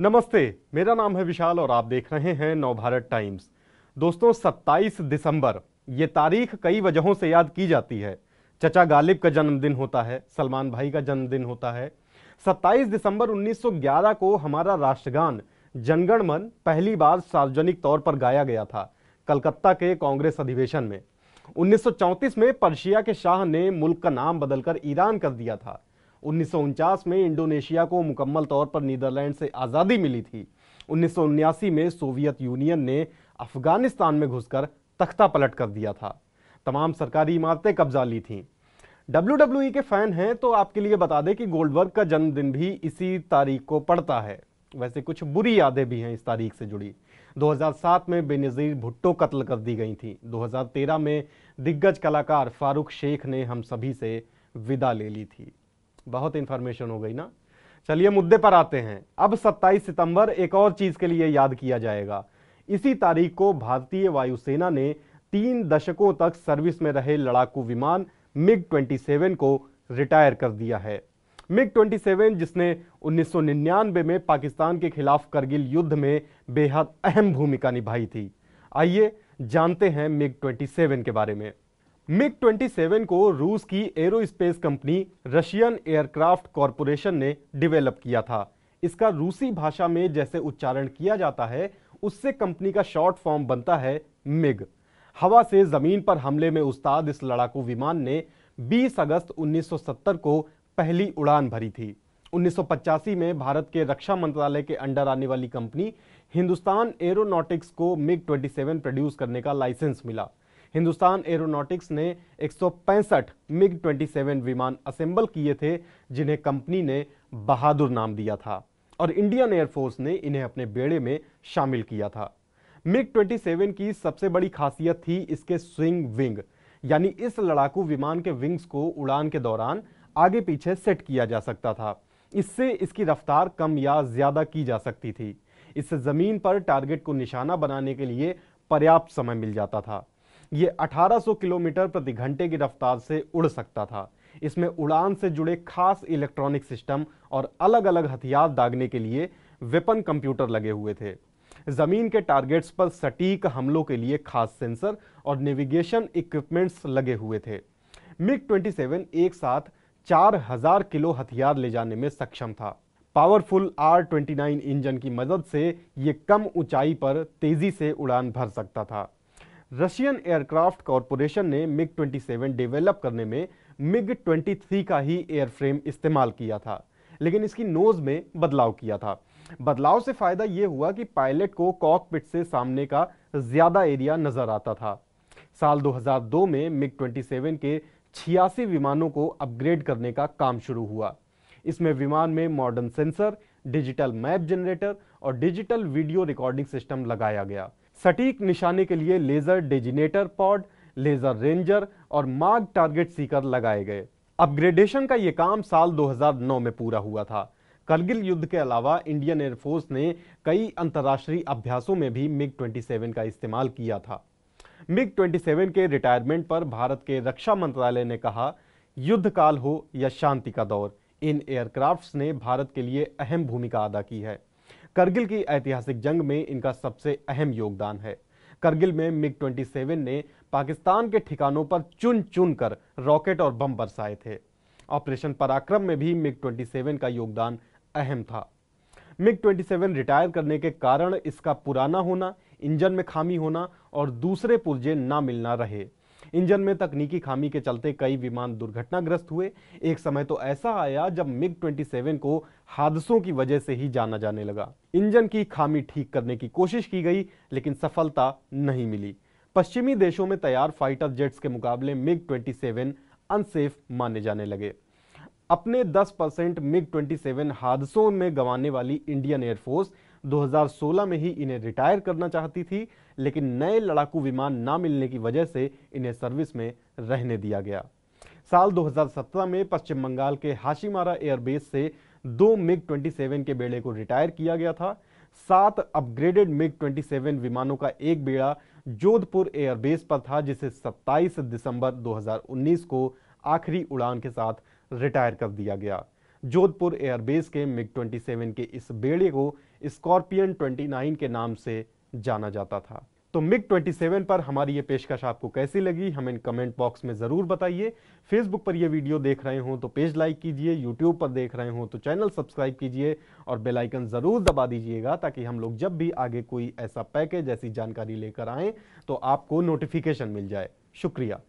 नमस्ते मेरा नाम है विशाल और आप देख रहे हैं नवभारत टाइम्स दोस्तों 27 दिसंबर ये तारीख कई वजहों से याद की जाती है चचा गालिब का जन्मदिन होता है सलमान भाई का जन्मदिन होता है 27 दिसंबर 1911 को हमारा राष्ट्रगान जनगण मन पहली बार सार्वजनिक तौर पर गाया गया था कलकत्ता के कांग्रेस अधिवेशन में 1934 में पर्शिया के शाह ने मुल्क का नाम बदलकर ईरान कर दिया था उन्नीस में इंडोनेशिया को मुकम्मल तौर पर नीदरलैंड से आज़ादी मिली थी उन्नीस में सोवियत यूनियन ने अफगानिस्तान में घुसकर तख्ता पलट कर दिया था तमाम सरकारी इमारतें कब्जा ली थीं डब्ल्यू के फ़ैन हैं तो आपके लिए बता दें कि गोल्डवर्ग का जन्मदिन भी इसी तारीख को पड़ता है वैसे कुछ बुरी यादें भी हैं इस तारीख से जुड़ी 2007 में बेनज़ीर भुट्टो कत्ल कर दी गई थी 2013 में दिग्गज कलाकार फारूक शेख ने हम सभी से विदा ले ली थी बहुत इंफॉर्मेशन हो गई ना चलिए मुद्दे पर आते हैं अब 27 सितंबर एक और चीज के लिए याद किया जाएगा इसी तारीख को भारतीय वायुसेना ने तीन दशकों तक सर्विस में रहे लड़ाकू विमान मिग 27 को रिटायर कर दिया है मिग 27 जिसने 1999 में पाकिस्तान के खिलाफ करगिल युद्ध में बेहद अहम भूमिका निभाई थी आइए जानते हैं मिग 27 के बारे में मिग 27 को रूस की aerospace company Russian aircraft corporation ने डेवलप किया था इसका रूसी भाषा में जैसे उच्चारण किया जाता है उससे कंपनी का शॉर्ट फॉर्म बनता है मिग हवा से जमीन पर हमले में उस्ताद इस लड़ाकू विमान ने 20 अगस्त 1970 को पहली उड़ान भरी थी उन्नीस में भारत के रक्षा मंत्रालय के अंडर आने वाली कंपनी हिंदुस्तान एरोनॉटिक्स को मिग 27 प्रोड्यूस करने का लाइसेंस मिला हिंदुस्तान एरोनॉटिक्स ने एक मिग 27 विमान असेंबल किए थे जिन्हें कंपनी ने बहादुर नाम दिया था और इंडियन एयरफोर्स ने इन्हें अपने बेड़े में शामिल किया था मिग 27 की सबसे बड़ी खासियत थी इसके स्विंग विंग यानी इस लड़ाकू विमान के विंग्स को उड़ान के दौरान आगे पीछे सेट किया जा सकता था इससे इसकी रफ्तार कम या ज़्यादा की जा सकती थी इससे ज़मीन पर टारगेट को निशाना बनाने के लिए पर्याप्त समय मिल जाता था ये 1800 किलोमीटर प्रति घंटे की रफ्तार से उड़ सकता था इसमें उड़ान से जुड़े खास इलेक्ट्रॉनिक सिस्टम और अलग अलग हथियार दागने के लिए वेपन कंप्यूटर लगे हुए थे ज़मीन के टारगेट्स पर सटीक हमलों के लिए खास सेंसर और नेविगेशन इक्विपमेंट्स लगे हुए थे मिग 27 एक साथ 4000 किलो हथियार ले जाने में सक्षम था पावरफुल आर 29 इंजन की मदद से ये कम ऊंचाई पर तेज़ी से उड़ान भर सकता था रशियन एयरक्राफ्ट कॉरपोरेशन ने मिग 27 डेवलप करने में मिग 23 का ही एयरफ्रेम इस्तेमाल किया था लेकिन इसकी नोज में बदलाव किया था बदलाव से फायदा यह हुआ कि पायलट को कॉकपिट से सामने का ज्यादा एरिया नजर आता था साल 2002 में मिग 27 के छियासी विमानों को अपग्रेड करने का काम शुरू हुआ इसमें विमान में modern sensor digital map generator और डिजिटल वीडियो रिकॉर्डिंग सिस्टम लगाया गया सटीक निशाने के लिए laser designator pod laser ranger और मार्ग टारगेट सीकर लगाए गए अपग्रेडेशन का ये काम साल 2009 में पूरा हुआ था करगिल युद्ध के अलावा इंडियन एयरफोर्स ने कई अंतर्राष्ट्रीय अभ्यासों में भी मिग 27 का इस्तेमाल किया था मिग 27 के रिटायरमेंट पर भारत के रक्षा मंत्रालय ने कहा युद्ध काल हो या शांति का दौर इन एयरक्राफ्ट्स ने भारत के लिए अहम भूमिका अदा की है करगिल की ऐतिहासिक जंग में इनका सबसे अहम योगदान है करगिल में मिग 27 ने पाकिस्तान के ठिकानों पर चुन चुन कर रॉकेट और बम बरसाए थे ऑपरेशन पराक्रम में भी मिग 27 का योगदान अहम था मिग 27 रिटायर करने के कारण इसका पुराना होना इंजन में खामी होना और दूसरे पुर्जे ना मिलना रहे इंजन में तकनीकी खामी के चलते कई विमान दुर्घटनाग्रस्त हुए एक समय तो ऐसा आया जब मिग 27 को हादसों की वजह से ही जाना जाने लगा इंजन की खामी ठीक करने की कोशिश की गई लेकिन सफलता नहीं मिली पश्चिमी देशों में तैयार फाइटर जेट्स के मुकाबले मिग 27 अनसेफ माने जाने लगे अपने 10 परसेंट मिग 27 हादसों में गंवाने वाली इंडियन एयरफोर्स 2016 में ही इन्हें रिटायर करना चाहती थी लेकिन नए लड़ाकू विमान न मिलने की वजह से इन्हें सर्विस में रहने दिया गया साल 2017 में पश्चिम बंगाल के हाशीमारा एयरबेस से दो मिग 27 के बेड़े को रिटायर किया गया था सात अपग्रेडेड मिग 27 विमानों का एक बेड़ा जोधपुर एयरबेस पर था जिसे 27 दिसंबर 2019 को आखिरी उड़ान के साथ रिटायर कर दिया गया जोधपुर एयरबेस के मिग 27 के इस बेड़े को स्कॉर्पियन 29 के नाम से जाना जाता था तो मिग 27 पर हमारी ये पेशकश आपको कैसी लगी हमें कमेंट बॉक्स में ज़रूर बताइए फेसबुक पर ये वीडियो देख रहे हो तो पेज लाइक कीजिए यूट्यूब पर देख रहे हो तो चैनल सब्सक्राइब कीजिए और बेल आइकन ज़रूर दबा दीजिएगा ताकि हम लोग जब भी आगे कोई ऐसा पैकेज ऐसी जानकारी लेकर आएँ तो आपको नोटिफिकेशन मिल जाए शुक्रिया